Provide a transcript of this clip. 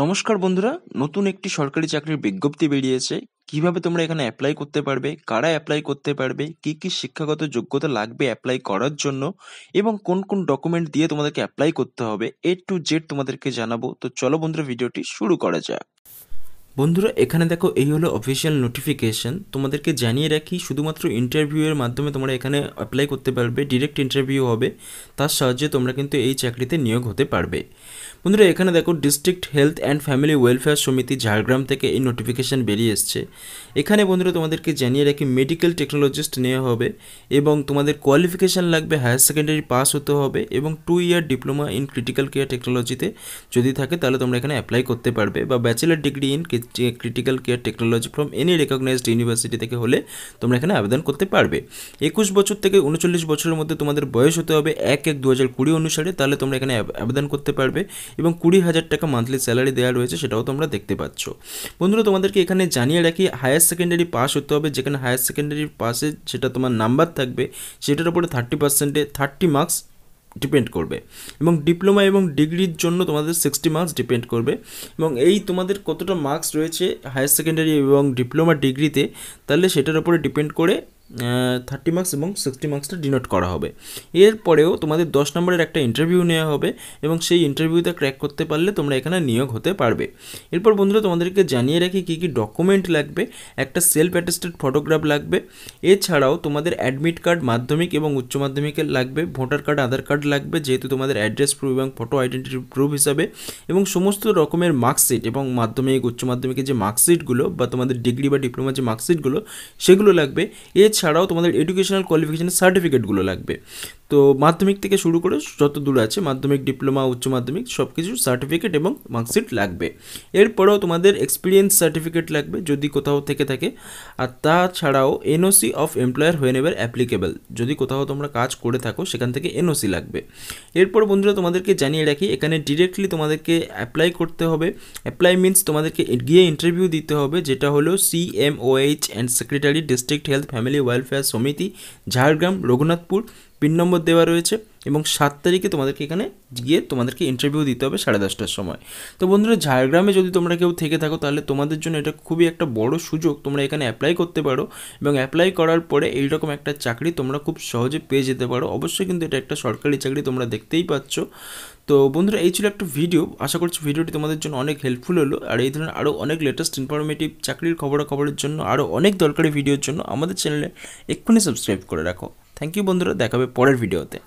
নমস্কার বন্ধুরা নতুন একটি সরকারি চাকরির বিজ্ঞপ্তি বেরিয়েছে কিভাবে তোমরা এখানে অ্যাপ্লাই করতে পারবে কারা অ্যাপ্লাই করতে পারবে কি কি শিক্ষাগত যোগ্যতা লাগবে অ্যাপ্লাই করার জন্য এবং কোন কোন ডকুমেন্ট দিয়ে তোমাদেরকে অ্যাপ্লাই করতে হবে এ টু জেড তোমাদেরকে জানাবো তো চলো বন্ধুরা ভিডিওটি শুরু করা যাক বন্ধুরা এখানে দেখো এই হলো অফিসিয়াল নোটিফিকেশান তোমাদেরকে জানিয়ে রাখি শুধুমাত্র ইন্টারভিউয়ের মাধ্যমে তোমরা এখানে অ্যাপ্লাই করতে পারবে ডিরেক্ট ইন্টারভিউ হবে তার সাহায্যে তোমরা কিন্তু এই চাকরিতে নিয়োগ হতে পারবে বন্ধুরা এখানে দেখো district health and family welfare সমিতি ঝাড়গ্রাম থেকে এই নোটিফিকেশান বেরিয়ে এসছে এখানে বন্ধুরা তোমাদেরকে জানিয়ে রাখি মেডিকেল টেকনোলজিস্ট নেওয়া হবে এবং তোমাদের কোয়ালিফিকেশান লাগবে হায়ার সেকেন্ডারি পাস হতে হবে এবং two year diploma in critical care টেকনোলজিতে যদি থাকে তাহলে তোমরা এখানে অ্যাপ্লাই করতে পারবে বা bachelor degree in critical care technology from any recognised university থেকে হলে তোমরা এখানে আবেদন করতে পারবে একুশ বছর থেকে উনচল্লিশ বছরের মধ্যে তোমাদের বয়স হতে হবে এক এক দু হাজার কুড়ি অনুসারে তাহলে তোমরা এখানে আবেদন করতে পারবে এবং কুড়ি হাজার টাকা মান্থলি স্যালারি দেওয়া রয়েছে সেটাও তোমরা দেখতে পাচ্ছ বন্ধুরা তোমাদেরকে এখানে জানিয়ে রাখি হায়ার সেকেন্ডারি পাস হতে হবে যেখানে হায়ার সেকেন্ডারি পাসে সেটা তোমার নাম্বার থাকবে সেটার উপরে থার্টি পার্সেন্টে থার্টি মার্কস ডিপেন্ড করবে এবং ডিপ্লোমা এবং ডিগ্রির জন্য তোমাদের সিক্সটি মার্কস ডিপেন্ড করবে এবং এই তোমাদের কতটা মার্কস রয়েছে হায়ার সেকেন্ডারি এবং ডিপ্লোমা ডিগ্রিতে তাহলে সেটার উপরে ডিপেন্ড করে থার্টি মার্কস এবং সিক্সটি মার্কসটা ডিনোট করা হবে এরপরেও তোমাদের দশ নম্বরের একটা ইন্টারভিউ নেওয়া হবে এবং সেই ইন্টারভিউতে ক্র্যাক করতে পারলে তোমরা এখানে নিয়োগ হতে পারবে এরপর বন্ধুরা তোমাদেরকে জানিয়ে রাখি কী কী ডকুমেন্ট লাগবে একটা সেলফ অ্যাটেস্টেড ফটোগ্রাফ লাগবে এছাড়াও তোমাদের অ্যাডমিট কার্ড মাধ্যমিক এবং উচ্চ মাধ্যমিকের লাগবে ভোটার কার্ড আধার কার্ড লাগবে যেহেতু তোমাদের অ্যাড্রেস প্রুফ এবং ফটো আইডেন্টি প্রুফ হিসাবে এবং সমস্ত রকমের মার্কশিট এবং মাধ্যমিক উচ্চ মাধ্যমিকের যে মার্কশিটগুলো বা তোমাদের ডিগ্রি বা ডিপ্লোমার যে মার্কশিটগুলো সেগুলো লাগবে এছাড়া ছাড়াও তোমাদের এডুকেশনাল কোয়ালিফিকেশনের সার্টিফিকেটগুলো লাগবে তো মাধ্যমিক থেকে শুরু করে যত দূর আছে মাধ্যমিক ডিপ্লোমা উচ্চ মাধ্যমিক সব কিছু সার্টিফিকেট এবং মার্কশিট লাগবে এরপরেও তোমাদের এক্সপিরিয়েন্স সার্টিফিকেট লাগবে যদি কোথাও থেকে থাকে আর তাছাড়াও এনওসি অফ এমপ্লয়ার হয়ে নেবার অ্যাপ্লিকেবল যদি কোথাও তোমরা কাজ করে থাকো সেখান থেকে এনওসি লাগবে এরপর বন্ধুরা তোমাদেরকে জানিয়ে রাখি এখানে ডিরেক্টলি তোমাদেরকে অ্যাপ্লাই করতে হবে অ্যাপ্লাই মিনস তোমাদেরকে গিয়ে ইন্টারভিউ দিতে হবে যেটা হলো CMOH and secretary district health family welfare সমিতি ঝাড়গ্রাম রঘুনাথপুর পিন নম্বর দেওয়া রয়েছে এবং সাত তারিখে তোমাদেরকে এখানে গিয়ে তোমাদেরকে ইন্টারভিউ দিতে হবে সাড়ে দশটার সময় তো বন্ধুরা ঝাড়গ্রামে যদি তোমরা কেউ থেকে থাকো তাহলে তোমাদের জন্য এটা খুবই একটা বড় সুযোগ তোমরা এখানে অ্যাপ্লাই করতে পারো এবং অ্যাপ্লাই করার পরে এইরকম একটা চাকরি তোমরা খুব সহজে পেয়ে যেতে পারো অবশ্যই কিন্তু এটা একটা সরকারি চাকরি তোমরা দেখতেই পাচ্ছ তো বন্ধুরা এই ছিল একটা ভিডিও আশা করছি ভিডিওটি তোমাদের জন্য অনেক হেল্পফুল হলো আর এই ধরনের আরও অনেক লেটেস্ট ইনফরমেটিভ চাকরির খবরাখবরের জন্য আরও অনেক দরকারি ভিডিওর জন্য আমাদের চ্যানেলে এক্ষুনি সাবস্ক্রাইব করে রাখো থ্যাংক ইউ বন্ধুরা দেখাবে পরের ভিডিওতে